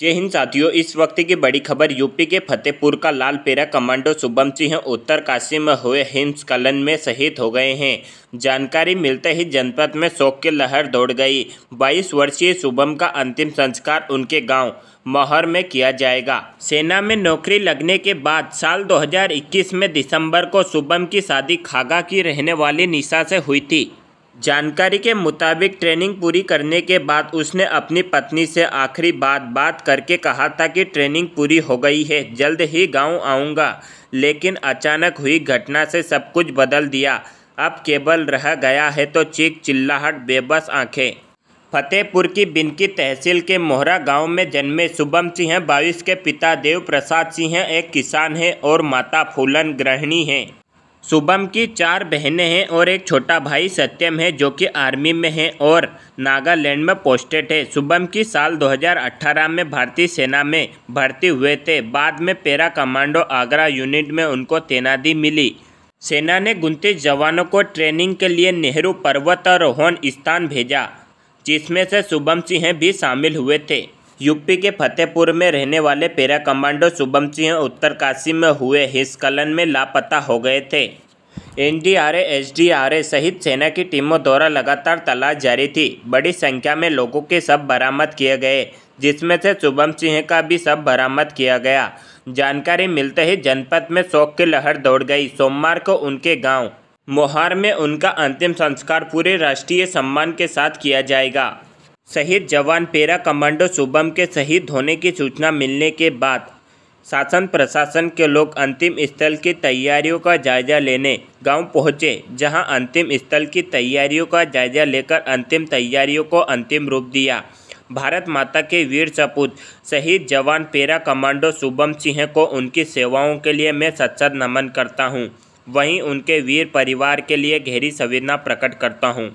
जय हिंद साथियों इस वक्त की बड़ी खबर यूपी के फतेहपुर का लाल पेरा कमांडो शुभम सिंह उत्तरकाशी में हुए हिमस्खलन में शहीद हो गए हैं जानकारी मिलते ही जनपद में शोक की लहर दौड़ गई 22 वर्षीय शुभम का अंतिम संस्कार उनके गांव महर में किया जाएगा सेना में नौकरी लगने के बाद साल 2021 में दिसंबर को शुभम की शादी खागा की रहने वाली निशा से हुई थी जानकारी के मुताबिक ट्रेनिंग पूरी करने के बाद उसने अपनी पत्नी से आखिरी बात बात करके कहा था कि ट्रेनिंग पूरी हो गई है जल्द ही गांव आऊँगा लेकिन अचानक हुई घटना से सब कुछ बदल दिया अब केवल रह गया है तो चीख चिल्लाहट बेबस आंखें फतेहपुर की बिनकी तहसील के मोहरा गांव में जन्मे शुभम सिंह बाविश के पिता देव प्रसाद सिंह एक किसान हैं और माता फूलन गृहिणी हैं शुभम की चार बहनें हैं और एक छोटा भाई सत्यम है जो कि आर्मी में है और नागालैंड में पोस्टेड है शुभम की साल 2018 में भारतीय सेना में भर्ती हुए थे बाद में पेरा कमांडो आगरा यूनिट में उनको तैनाती मिली सेना ने उनतीस जवानों को ट्रेनिंग के लिए नेहरू पर्वतारोहण स्थान भेजा जिसमें से शुभम सिंह भी शामिल हुए थे यूपी के फतेहपुर में रहने वाले पैरा कमांडो शुभम सिंह उत्तरकाशी में हुए हिस्खलन में लापता हो गए थे एनडीआरए एसडीआरए सहित सेना की टीमों द्वारा लगातार तलाश जारी थी बड़ी संख्या में लोगों के सब बरामद किए गए जिसमें से शुभम सिंह का भी सब बरामद किया गया जानकारी मिलते ही जनपद में शोक की लहर दौड़ गई सोमवार को उनके गांव मोहार में उनका अंतिम संस्कार पूरे राष्ट्रीय सम्मान के साथ किया जाएगा शहीद जवान पेरा कमांडो शुभम के शहीद होने की सूचना मिलने के बाद शासन प्रशासन के लोग अंतिम स्थल की तैयारियों का जायजा लेने गांव पहुंचे जहां अंतिम स्थल की तैयारियों का जायजा लेकर अंतिम तैयारियों को अंतिम रूप दिया भारत माता के वीर सपूत शहीद जवान पेरा कमांडो शुभम सिंह को उनकी सेवाओं के लिए मैं सच्चा नमन करता हूँ वहीं उनके वीर परिवार के लिए गहरी संवेदना प्रकट करता हूँ